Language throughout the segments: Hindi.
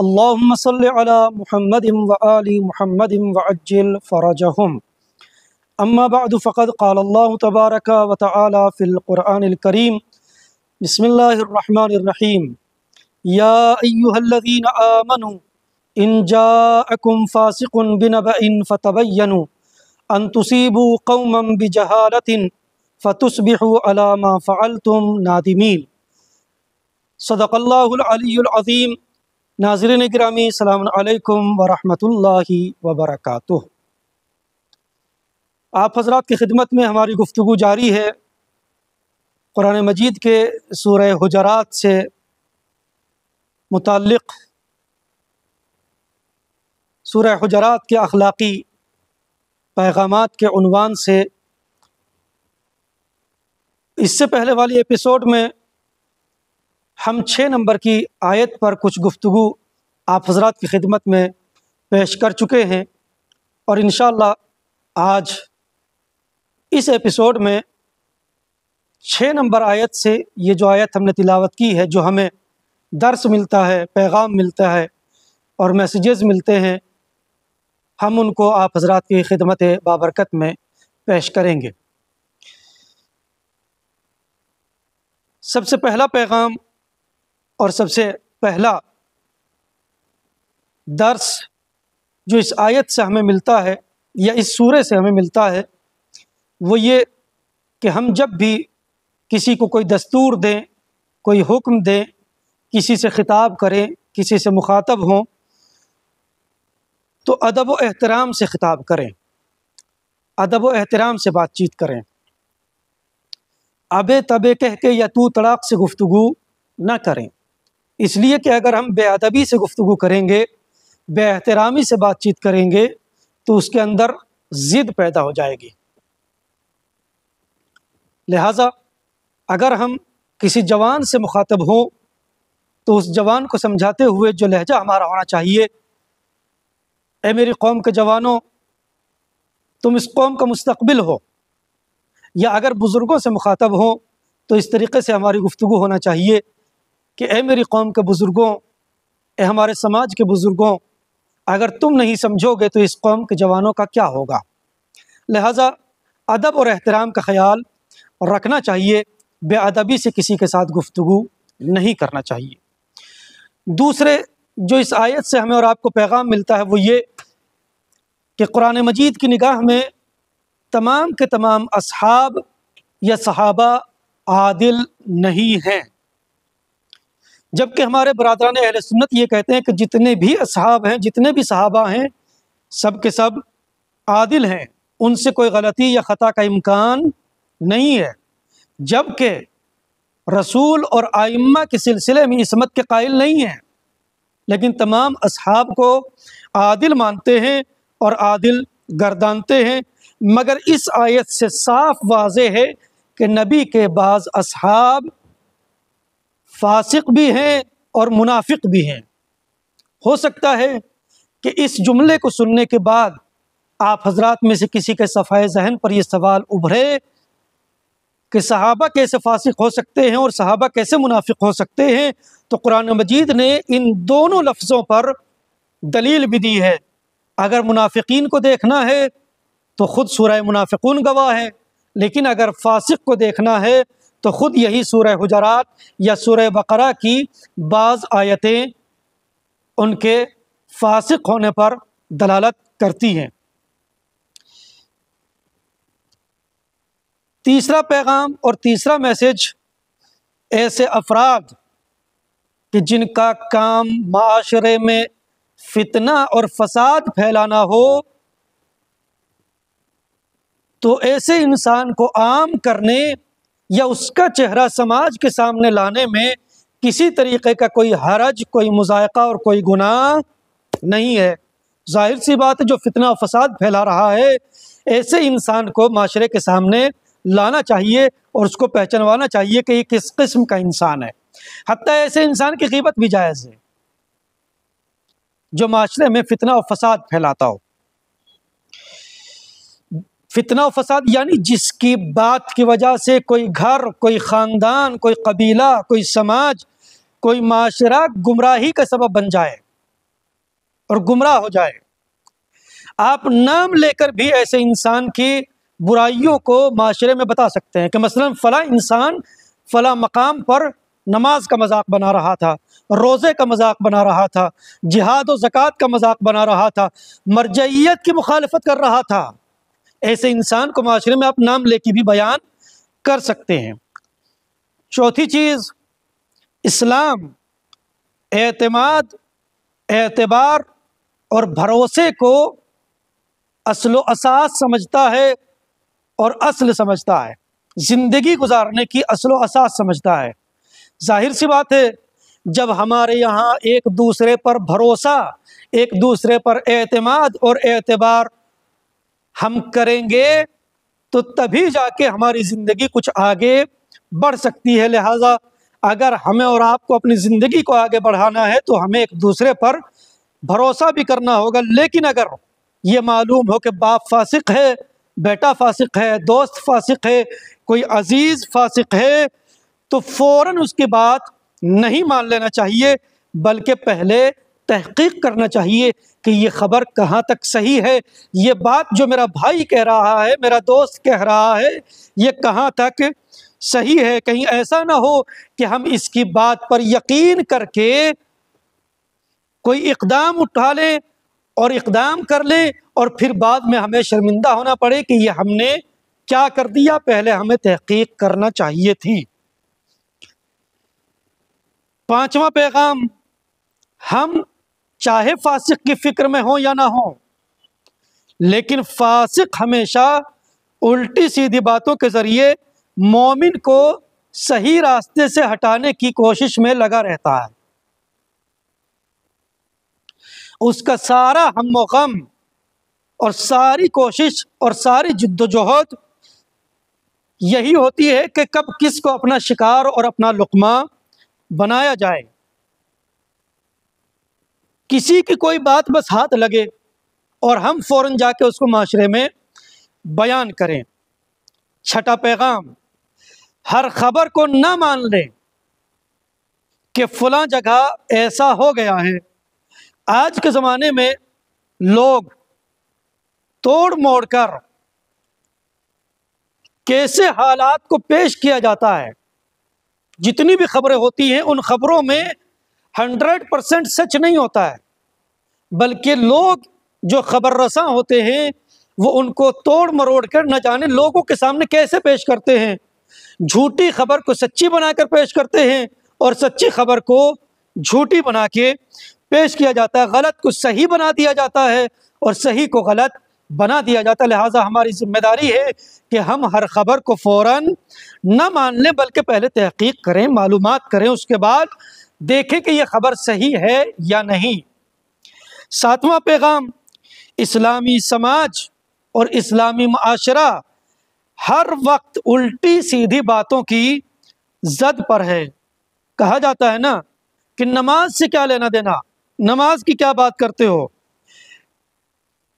अल्लाहुम्म सल्लि अला मुहम्मदिम व आलि मुहम्मदिम व अज्जिल फरजहुम अम्मा बाद फ़कद क़ाल अल्लाह तबारक व तआला फ़िल कुरआनिल करीम बिस्मिल्लाहिर्रहमानिर रहीम या अय्युहल्लज़ीना आमनु इन जाअकुम फ़ासिकुन बिनबइन फ़तबय्यनु अन तुसीबू कौमन बिजहालतिन फ़तुस्बिहू अला मा फ़अलतुम नादिमीन सदक़ल्लाहुल अलीयुल अज़ीम नाजरन ग्रामी सलामकुम वरहि वबरक आप हजरात की खिदमत में हमारी गुफ्तु जारी है क़ुरान मजीद के सूर हजरात से मुतक़ सूर हजरात के अखलाक़ी पैगाम के अनवान से इससे पहले वाली एपिसोड में हम छः नंबर की आयत पर कुछ गुफ्तु आप हजरात की खिदमत में पेश कर चुके हैं और इन आज इस एपिसोड में छः नंबर आयत से ये जो आयत हमने तिलावत की है जो हमें दर्स मिलता है पैगाम मिलता है और मैसेजेस मिलते हैं हम उनको आप हजरात की खिदमत बाबरकत में पेश करेंगे सबसे पहला पैगाम और सबसे पहला दर्स जो इस आयत से हमें मिलता है या इस सूर्य से हमें मिलता है वो ये कि हम जब भी किसी को कोई दस्तूर दें कोई हुक्म दें किसी से ख़िताब करें किसी से मुखातब हों तो अदब व एहतराम से ख़िताब करें अदब व एहतराम से बातचीत करें अबे तबे कह के या तू तड़ाक से गुफ्तु ना करें इसलिए कि अगर हम बेअदबी से गुफ्तु करेंगे बेहतरामी से बातचीत करेंगे तो उसके अंदर ज़िद पैदा हो जाएगी लिहाजा अगर हम किसी जवान से मुखातब हों तो उस जवान को समझाते हुए जो लहजा हमारा होना चाहिए ऐ मेरी कौम के जवानों तुम इस कौम का मुस्तबिल हो या अगर बुज़ुर्गों से मुखातब हों तो इस तरीके से हमारी गुफ्तु होना चाहिए कि ए मेरी कौम के बुज़ुर्गों ए हमारे समाज के बुज़ुर्गों अगर तुम नहीं समझोगे तो इस कौम के जवानों का क्या होगा लिहाजा अदब और एहतराम का ख्याल रखना चाहिए बेअदबी से किसी के साथ गुफ्तु नहीं करना चाहिए दूसरे जो इस आयत से हमें और आपको पैगाम मिलता है वो ये कि कुरान मजीद की निगाह में तमाम के तमाम असहाब या सहाबा आदिल नहीं हैं जबकि हमारे बरदरान अहल सुन्नत ये कहते हैं कि जितने भी असहाब हैं जितने भी सहाबा हैं सब के सब आदिल हैं उनसे कोई गलती या ख़ता का इम्कान नहीं है जबकि रसूल और आइम्मा के सिलसिले में इसमत के कायल नहीं हैं लेकिन तमाम असहाब को आदिल मानते हैं और आदिल गर्दानते हैं मगर इस आयत से साफ वाज है कि नबी के बाज़ असहाब फासिक भी हैं और मुनाफिक भी हैं हो सकता है कि इस जुमले को सुनने के बाद आप हजरात में से किसी के सफ़ाए जहन पर यह सवाल उभरे कि सहाबा कैसे फासिक हो सकते हैं और सहाबा कैसे मुनाफिक हो सकते हैं तो कुरान मजीद ने इन दोनों लफ्ज़ों पर दलील भी दी है अगर मुनाफिकीन को देखना है तो ख़ुद सूरह मुनाफिकून गवाह है लेकिन अगर फासिक को देखना है तो ख़ुद यही सूर्य हजरात या सूर्य बकरा की बाज़ आयतें उनके फासिक होने पर दलालत करती हैं तीसरा पैगाम और तीसरा मैसेज ऐसे अफराद कि जिनका काम माशरे में फितना और फसाद फैलाना हो तो ऐसे इंसान को आम करने या उसका चेहरा समाज के सामने लाने में किसी तरीके का कोई हरज कोई मुजायका और कोई गुनाह नहीं है जाहिर सी बात है जो फितना फसाद फैला रहा है ऐसे इंसान को माशरे के सामने लाना चाहिए और उसको पहचानवाना चाहिए कि ये किस किस्म का इंसान है हती ऐसे इंसान की कीमत भी जायज़ है जो माशरे में फितना और फसाद फैलाता हो फितना और फसाद यानी जिसकी बात की वजह से कोई घर कोई ख़ानदान कोई कबीला कोई समाज कोई माशरा गुमराही का सबब बन जाए और गुमराह हो जाए आप नाम लेकर भी ऐसे इंसान की बुराइयों को माशरे में बता सकते हैं कि मसलन फ़ला इंसान फ़ला मकाम पर नमाज का मजाक बना रहा था रोज़े का मजाक बना रहा था जिहाद और ज़क़़त का मजाक बना रहा था मरजैत की मुखालफत कर रहा था ऐसे इंसान को माशरे में आप नाम लेके भी बयान कर सकते हैं चौथी चीज़ इस्लाम एतमाद एतबार और भरोसे को असल असास समझता है और असल समझता है ज़िंदगी गुजारने की असल असास समझता है जाहिर सी बात है जब हमारे यहाँ एक दूसरे पर भरोसा एक दूसरे पर एतमाद और एतबार हम करेंगे तो तभी जाके हमारी ज़िंदगी कुछ आगे बढ़ सकती है लिहाजा अगर हमें और आपको अपनी ज़िंदगी को आगे बढ़ाना है तो हमें एक दूसरे पर भरोसा भी करना होगा लेकिन अगर ये मालूम हो कि बाप फासिक है बेटा फासिक है दोस्त फासिक है कोई अजीज़ फासिक है तो फौरन उसकी बात नहीं मान लेना चाहिए बल्कि पहले तहकीक करना चाहिए कि ये खबर कहाँ तक सही है ये बात जो मेरा भाई कह रहा है मेरा दोस्त कह रहा है ये कहाँ तक सही है कहीं ऐसा ना हो कि हम इसकी बात पर यकीन करके कोई इकदाम उठा लें और इकदाम कर लें और फिर बाद में हमें शर्मिंदा होना पड़े कि ये हमने क्या कर दिया पहले हमें तहकीक करना चाहिए थी पांचवा पैगाम हम चाहे फासिक की फिक्र में हो या ना हो लेकिन फासिक हमेशा उल्टी सीधी बातों के ज़रिए मोमिन को सही रास्ते से हटाने की कोशिश में लगा रहता है उसका सारा हम गम और सारी कोशिश और सारी जद्दोजहद यही होती है कि कब किस को अपना शिकार और अपना लुकमा बनाया जाए किसी की कोई बात बस हाथ लगे और हम फ़ौर जाके उसको माशरे में बयान करें छठा पैगाम हर खबर को ना मान लें कि फलां जगह ऐसा हो गया है आज के ज़माने में लोग तोड़ मोड़ कर कैसे हालात को पेश किया जाता है जितनी भी खबरें होती हैं उन खबरों में हंड्रेड परसेंट सच नहीं होता है बल्कि लोग जो खबर रसा होते हैं वो उनको तोड़ मरोड़ कर न जाने लोगों के सामने कैसे पेश करते हैं झूठी खबर को सच्ची बनाकर पेश करते हैं और सच्ची खबर को झूठी बना के पेश किया जाता है गलत को सही बना दिया जाता है और सही को गलत बना दिया जाता है लिहाजा हमारी जिम्मेदारी है कि हम हर खबर को फ़ौर न मान लें बल्कि पहले तहकीक करें मालूम करें उसके बाद देखें कि यह खबर सही है या नहीं सातवां पैगाम इस्लामी समाज और इस्लामी माशरा हर वक्त उल्टी सीधी बातों की जद पर है कहा जाता है ना कि नमाज से क्या लेना देना नमाज की क्या बात करते हो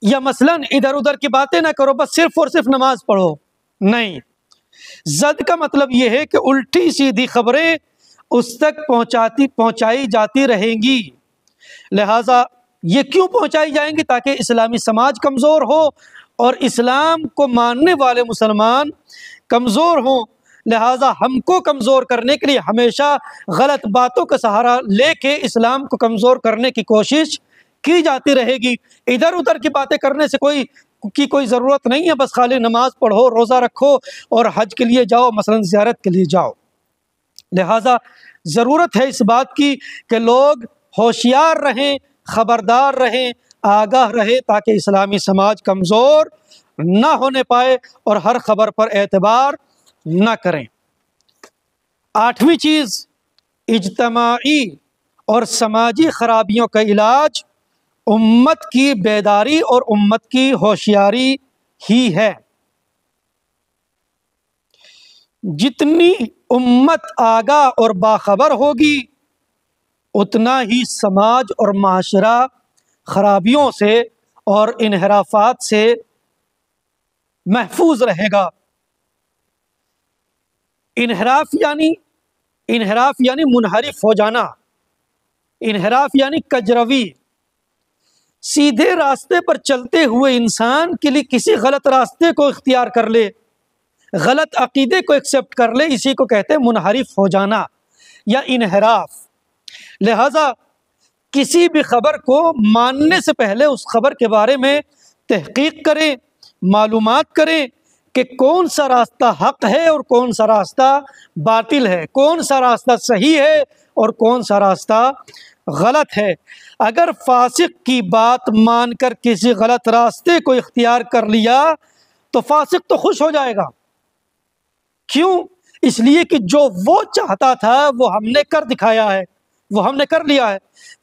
या मसलन इधर उधर की बातें ना करो बस सिर्फ और सिर्फ नमाज पढ़ो नहीं जद का मतलब यह है कि उल्टी सीधी खबरें उस तक पहुंचाती पहुंचाई जाती रहेंगी लिहाजा ये क्यों पहुंचाई जाएंगी ताकि इस्लामी समाज कमज़ोर हो और इस्लाम को मानने वाले मुसलमान कमज़ोर हों लिहाजा हमको कमज़ोर करने के लिए हमेशा गलत बातों का सहारा लेके इस्लाम को कमज़ोर करने की कोशिश की जाती रहेगी इधर उधर की बातें करने से कोई की कोई ज़रूरत नहीं है बस खाली नमाज़ पढ़ो रोज़ा रखो और हज के लिए जाओ मसलन ज्यारत के लिए जाओ लिहाजा ज़रूरत है इस बात की कि लोग होशियार रहें ख़बरदार रहें आगाह रहे ताकि इस्लामी समाज कमज़ोर ना होने पाए और हर खबर पर एतबार ना करें आठवीं चीज़ इजतमाही और समाजी खराबियों का इलाज उम्मत की बेदारी और उम्मत की होशियारी ही है जितनी उम्मत आगा और बाखबर होगी उतना ही समाज और माशरा खराबियों से और इनहराफात से महफूज रहेगा इनहराफ यानी इनहराफ यानी मुनहरिफ हो जाना इनहराफ यानी कजरवी सीधे रास्ते पर चलते हुए इंसान के लिए किसी गलत रास्ते को इख्तियार कर ले गलत अकीदे को एक्सेप्ट कर ले इसी को कहते हैं मुनहरफ हो जाना या इनहराफ लिहाजा किसी भी खबर को मानने से पहले उस खबर के बारे में तहकीक करें मालूम करें कि कौन सा रास्ता हक है और कौन सा रास्ता बातिल है कौन सा रास्ता सही है और कौन सा रास्ता गलत है अगर फासिक की बात मानकर किसी गलत रास्ते को इख्तियार कर लिया तो फासिक तो खुश हो जाएगा क्यों इसलिए कि जो वो चाहता था वो हमने कर दिखाया है वो हमने कर लिया है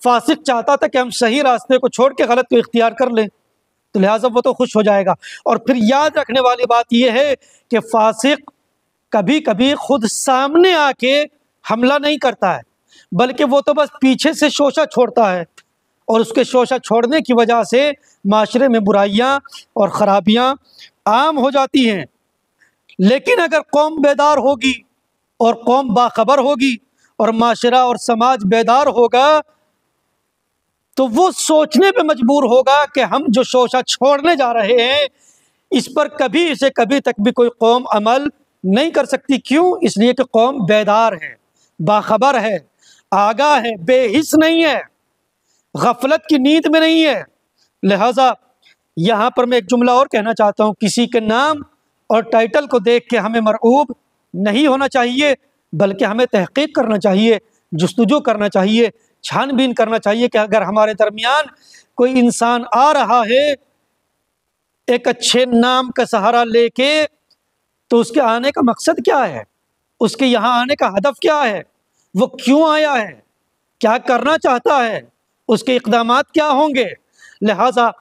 फासिक चाहता था कि हम सही रास्ते को छोड़ के गलत को इख्तियार कर लें तो लिहाजा वो तो खुश हो जाएगा और फिर याद रखने वाली बात यह है कि फासिक कभी कभी खुद सामने आके हमला नहीं करता है बल्कि वो तो बस पीछे से शोशा छोड़ता है और उसके शोशा छोड़ने की वजह से माशरे में बुराइयाँ और ख़राबियाँ आम हो जाती हैं लेकिन अगर कौम बेदार होगी और कौम बाखबर होगी और माशरा और समाज बेदार होगा तो वो सोचने पे मजबूर होगा कि हम जो शोशा छोड़ने जा रहे हैं इस पर कभी इसे कभी तक भी कोई कौम अमल नहीं कर सकती क्यों इसलिए कि कौम बेदार है बाखबर है आगा है बेहिस नहीं है गफलत की नींद में नहीं है लिहाजा यहाँ पर मैं एक जुमला और कहना चाहता हूँ किसी के नाम और टाइटल को देख के हमें मरऊब नहीं होना चाहिए बल्कि हमें तहकीक करना चाहिए जस्तजु करना चाहिए छानबीन करना चाहिए कि अगर हमारे दरमियान कोई इंसान आ रहा है एक अच्छे नाम का सहारा लेके तो उसके आने का मकसद क्या है उसके यहाँ आने का हदफ क्या है वो क्यों आया है क्या करना चाहता है उसके इकदाम क्या होंगे लिहाजा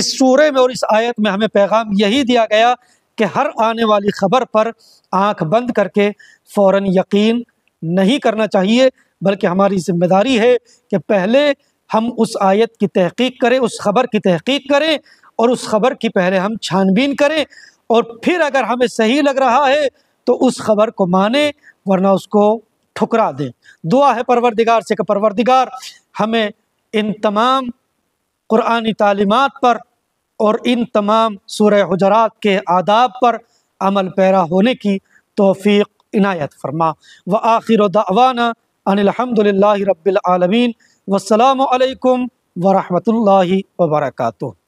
इस सूरे में और इस आयत में हमें पैगाम यही दिया गया कि हर आने वाली खबर पर आंख बंद करके फ़ौर यकीन नहीं करना चाहिए बल्कि हमारी जिम्मेदारी है कि पहले हम उस आयत की तहकीक करें उस खबर की तहकीक करें और उस खबर की पहले हम छानबीन करें और फिर अगर हमें सही लग रहा है तो उस खबर को माने वरना उसको ठुकरा दें दुआ है परवरदिगार से कि परवरदिगार हमें इन तमाम कुरानी तालीमत पर और इन तमाम सूर हजरात के आदाब पर अमल पैरा होने की तोफ़ी इनायत फरमा व आखिर दवाना अनिलहमदिल्ला रबालमीन वसलम वरहमल वर्का